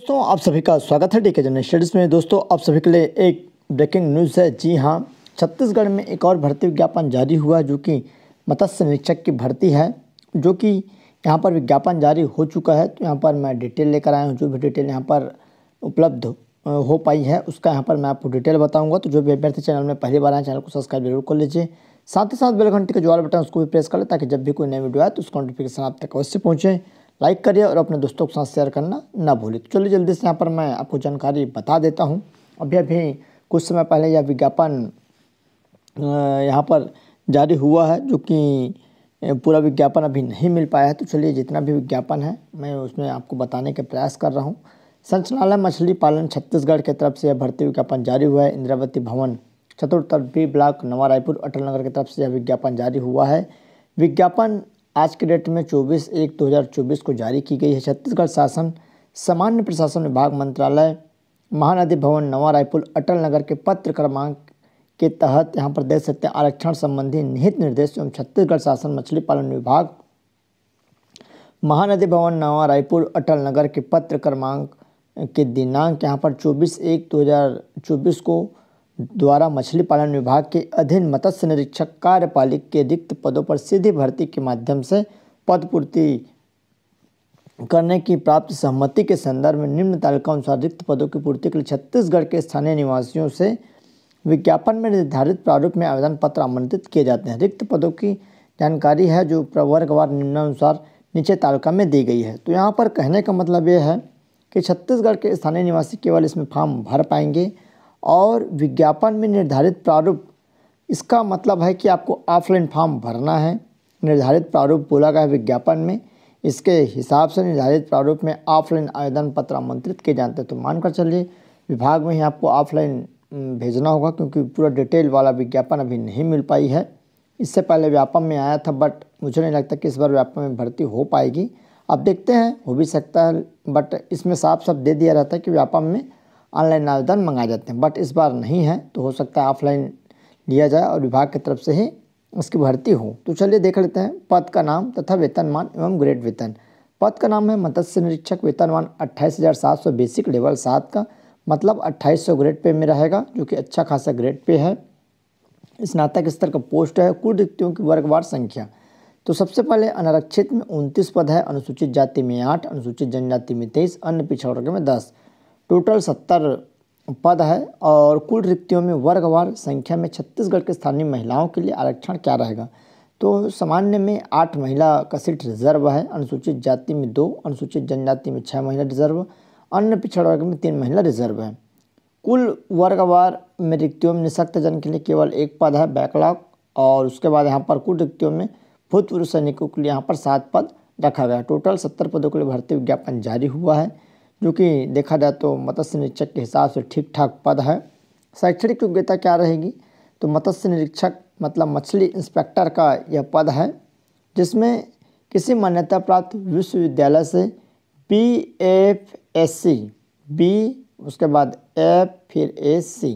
दोस्तों आप सभी का स्वागत है डीके जनरल स्टडीज़ में दोस्तों आप सभी के लिए एक ब्रेकिंग न्यूज़ है जी हाँ छत्तीसगढ़ में एक और भर्ती विज्ञापन जारी हुआ जो कि मत्स्य निरीक्षक की भर्ती है जो कि यहाँ पर विज्ञापन जारी हो चुका है तो यहाँ पर मैं डिटेल लेकर आया हूँ जो भी डिटेल यहाँ पर उपलब्ध हो पाई है उसका यहाँ पर मैं आपको डिटेल बताऊँगा तो जो भी अभ्यर्थी चैनल में पहली बार आए चैनल को सब्सक्राइब जरूर कर लीजिए साथ ही साथ बेल घंटे के जो बटन उसको भी प्रेस कर लें ताकि जब भी कोई नया वीडियो आए तो उसका नोटिफिकेशन आप तक अवश्य पहुँचें लाइक करिए और अपने दोस्तों के साथ शेयर करना ना भूलें तो चलिए जल्दी से यहाँ पर मैं आपको जानकारी बता देता हूँ अभी अभी कुछ समय पहले यह विज्ञापन यहाँ पर जारी हुआ है जो कि पूरा विज्ञापन अभी नहीं मिल पाया है तो चलिए जितना भी विज्ञापन है मैं उसमें आपको बताने के प्रयास कर रहा हूँ संचालय मछली पालन छत्तीसगढ़ के तरफ से यह भर्ती विज्ञापन जारी हुआ है इंद्रावती भवन चतुर्थ बी ब्लॉक नवा रायपुर अटल नगर की तरफ से यह विज्ञापन जारी हुआ है विज्ञापन आज के डेट में 24 एक 2024 को जारी की गई है छत्तीसगढ़ शासन सामान्य प्रशासन विभाग मंत्रालय महानदी भवन नवा रायपुर अटल नगर के पत्र क्रमांक के तहत यहाँ पर देख सकते हैं आरक्षण संबंधी निहित निर्देश एवं छत्तीसगढ़ शासन मछली पालन विभाग महानदी भवन नवा रायपुर अटल नगर के पत्र क्रमांक के दिनांक यहाँ पर 24 एक 2024 को द्वारा मछली पालन विभाग के अधीन मत्स्य निरीक्षक कार्यपालिक के रिक्त पदों पर सीधी भर्ती के माध्यम से पद पूर्ति करने की प्राप्त सहमति के संदर्भ में निम्न तालिका अनुसार रिक्त पदों की पूर्ति के लिए छत्तीसगढ़ के स्थानीय निवासियों से विज्ञापन में निर्धारित प्रारूप में आवेदन पत्र आमंत्रित किए जाते हैं रिक्त पदों की जानकारी है जो प्रवर्गवार निम्नानुसार नीचे तालिका में दी गई है तो यहाँ पर कहने का मतलब ये है कि छत्तीसगढ़ के स्थानीय निवासी केवल इसमें फॉर्म भर पाएंगे और विज्ञापन में निर्धारित प्रारूप इसका मतलब है कि आपको ऑफलाइन फॉर्म भरना है निर्धारित प्रारूप बोला गया है विज्ञापन में इसके हिसाब से निर्धारित प्रारूप में ऑफलाइन आवेदन पत्र आमंत्रित किए जाते हैं तो मानकर चलिए विभाग में ही आपको ऑफलाइन भेजना होगा क्योंकि पूरा डिटेल वाला विज्ञापन अभी नहीं मिल पाई है इससे पहले व्यापम में आया था बट मुझे नहीं लगता कि इस बार व्यापम में भर्ती हो पाएगी अब देखते हैं हो भी सकता है बट इसमें साफ साफ दे दिया रहता है कि व्यापम में ऑनलाइन आवेदन मंगाए जाते हैं बट इस बार नहीं है तो हो सकता है ऑफलाइन लिया जाए और विभाग की तरफ से ही इसकी भर्ती हो तो चलिए देख लेते हैं पद का नाम तथा वेतनमान एवं ग्रेड वेतन पद का नाम है मत्स्य निरीक्षक वेतनमान अट्ठाईस हज़ार सात सौ बेसिक लेवल सात का मतलब अट्ठाईस सौ ग्रेड पे में रहेगा जो कि अच्छा खासा ग्रेड पे है स्नातक स्तर का पोस्ट है कुल रिक्तियों की वर्गवार संख्या तो सबसे पहले अनारक्षित में उनतीस पद है अनुसूचित जाति में आठ अनुसूचित जनजाति में तेईस अन्य पिछड़ा वर्ग में दस टोटल सत्तर पद है और कुल रिक्तियों में वर्गवार संख्या में छत्तीसगढ़ के स्थानीय महिलाओं के लिए आरक्षण क्या रहेगा तो सामान्य में आठ महिला का सीट रिजर्व है अनुसूचित जाति में दो अनुसूचित जनजाति में छः महिला रिजर्व अन्य पिछड़ा वर्ग में तीन महिला रिजर्व है कुल वर्गवार में रिक्तियों में निशक्त जन के लिए केवल एक पद है बैकलॉग और उसके बाद यहाँ पर कुल रिक्तियों में भूतपूर्व सैनिकों के लिए यहाँ पर सात पद रखा गया टोटल सत्तर पदों के लिए भर्ती विज्ञापन जारी हुआ है जो कि देखा जाए तो मत्स्य निरीक्षक के हिसाब से ठीक ठाक पद है शैक्षणिक योग्यता क्या रहेगी तो मत्स्य निरीक्षक मतलब मछली इंस्पेक्टर का यह पद है जिसमें किसी मान्यता प्राप्त विश्वविद्यालय से B F S C B उसके बाद एफ फिर एस सी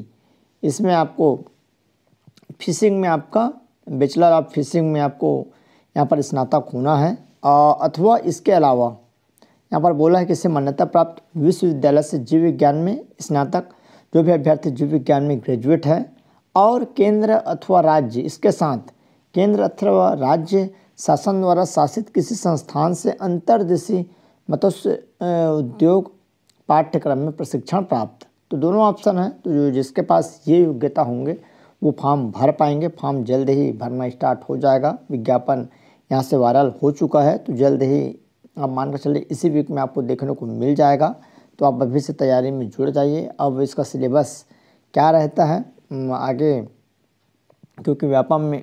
इसमें आपको फिशिंग में आपका बेचलर ऑफ आप फिशिंग में आपको यहाँ पर स्नातक होना है अथवा इसके अलावा यहाँ पर बोला है कि इसे मान्यता प्राप्त विश्वविद्यालय से जीव विज्ञान में स्नातक जो भी अभ्यर्थी जीव विज्ञान में ग्रेजुएट है और केंद्र अथवा राज्य इसके साथ केंद्र अथवा राज्य शासन द्वारा शासित किसी संस्थान से अंतर्देशीय मत्स्य उद्योग पाठ्यक्रम में प्रशिक्षण प्राप्त तो दोनों ऑप्शन हैं तो जो जिसके पास ये योग्यता होंगे वो फॉर्म भर पाएंगे फॉर्म जल्द ही भरना स्टार्ट हो जाएगा विज्ञापन यहाँ से वायरल हो चुका है तो जल्द ही आप मानकर चलिए इसी वीक में आपको देखने को मिल जाएगा तो आप अभी से तैयारी में जुड़ जाइए अब इसका सिलेबस क्या रहता है आगे क्योंकि व्यापार में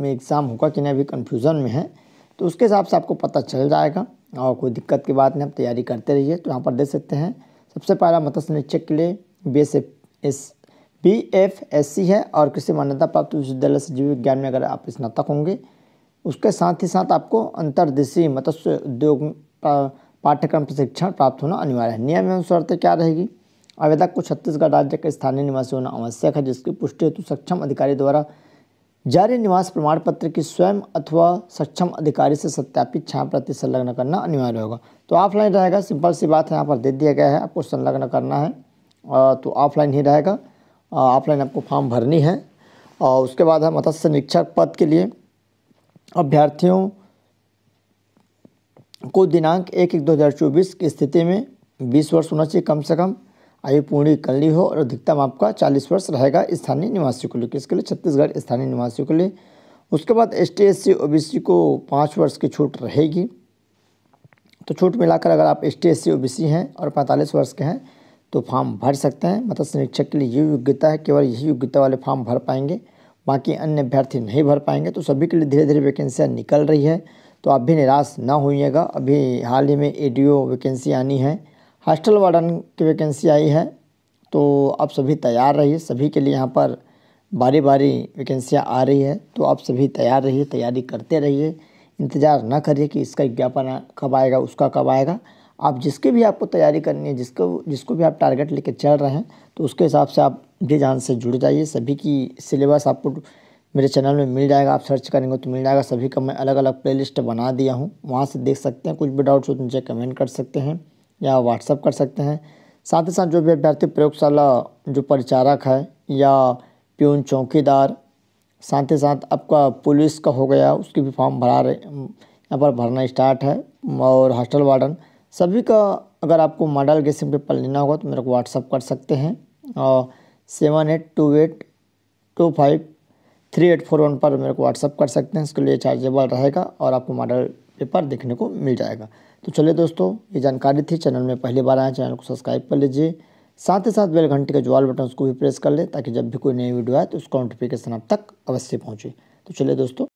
में एग्ज़ाम होगा कि नहीं अभी कन्फ्यूज़न में है तो उसके हिसाब से आपको पता चल जाएगा और कोई दिक्कत की बात नहीं आप तैयारी करते रहिए तो यहाँ पर देख सकते हैं सबसे पहला मत्स्य निरीक्षक के लिए B S S B F S C है और कृषि मान्यता प्राप्त विश्वविद्यालय से जीव विज्ञान में अगर आप स्नातक होंगे उसके साथ ही साथ आपको अंतर्देशीय मत्स्य उद्योग पाठ्यक्रम प्रशिक्षण प्राप्त होना अनिवार्य है नियम एवं शर्तें क्या रहेगी आवेदक को छत्तीसगढ़ राज्य के स्थानीय निवासी होना आवश्यक है जिसकी पुष्टि हेतु सक्षम अधिकारी द्वारा जारी निवास प्रमाण पत्र की स्वयं अथवा सक्षम अधिकारी से सत्यापित छाया प्रति संलग्न करना अनिवार्य होगा तो ऑफलाइन रहेगा सिंपल सी बात है यहाँ पर दे दिया गया है आपको संलग्न करना है तो ऑफलाइन ही रहेगा ऑफलाइन आपको फॉर्म भरनी है और उसके बाद है मत्स्य निरीक्षक पद के लिए अभ्यर्थियों को दिनांक एक एक दो हज़ार चौबीस की स्थिति में बीस वर्ष होना चाहिए कम से कम आयु पूर्णी ली हो और अधिकतम आपका चालीस वर्ष रहेगा स्थानीय निवासियों के लिए किसके लिए छत्तीसगढ़ स्थानीय निवासियों के लिए उसके बाद S T S C O B C को पाँच वर्ष की छूट रहेगी तो छूट मिलाकर अगर आप S T S C O B C हैं और पैंतालीस वर्ष के हैं तो फॉर्म भर सकते हैं मतलब निरीक्षक के लिए ये योग्यता है केवल यही योग्यता वाले फॉर्म भर पाएंगे बाकी अन्य अभ्यर्थी नहीं भर पाएंगे तो सभी के लिए धीरे धीरे वैकेंसियाँ निकल रही है तो आप भी निराश ना होइएगा अभी हाल ही में ए वैकेंसी आनी है हॉस्टल वार्डन की वैकेंसी आई है तो आप सभी तैयार रहिए सभी के लिए यहाँ पर बारी बारी वैकेंसियाँ आ रही है तो आप सभी तैयार रहिए तैयारी करते रहिए इंतज़ार ना करिए कि इसका विज्ञापन कब आएगा उसका कब आएगा आप जिसकी भी आपको तैयारी करनी है जिसको जिसको भी आप टारगेट लेके चल रहे हैं तो उसके हिसाब से आप भी जान से जुड़ जाइए सभी की सिलेबस आपको मेरे चैनल में मिल जाएगा आप सर्च करेंगे तो मिल जाएगा सभी का मैं अलग अलग प्लेलिस्ट बना दिया हूँ वहाँ से देख सकते हैं कुछ भी डाउट्स हो तो मुझे कमेंट कर सकते हैं या व्हाट्सअप कर सकते हैं साथ ही साथ जो भी अभ्यर्थी प्रयोगशाला जो परिचारक है या प्यून चौकीदार साथ ही साथ आपका पुलिस का हो गया उसकी भी फॉर्म भरा रहे यहाँ पर भरना स्टार्ट है और हॉस्टल वार्डन सभी का अगर आपको मॉडल गेसिंग पेपर लेना होगा तो मेरे को व्हाट्सअप कर सकते हैं और seven eight two eight two five three eight four one पर मेरे को व्हाट्सअप कर सकते हैं इसके लिए चार्जेबल रहेगा और आपको मॉडल पेपर देखने को मिल जाएगा तो चलिए दोस्तों ये जानकारी थी चैनल में पहली बार आए चैनल को सब्सक्राइब कर लीजिए साथ ही साथ बेल घंटे का जो ऑल बटन उसको भी प्रेस कर लें ताकि जब भी कोई नई वीडियो आए तो उसका नोटिफिकेशन आप तक अवश्य पहुँचे तो चलिए दोस्तों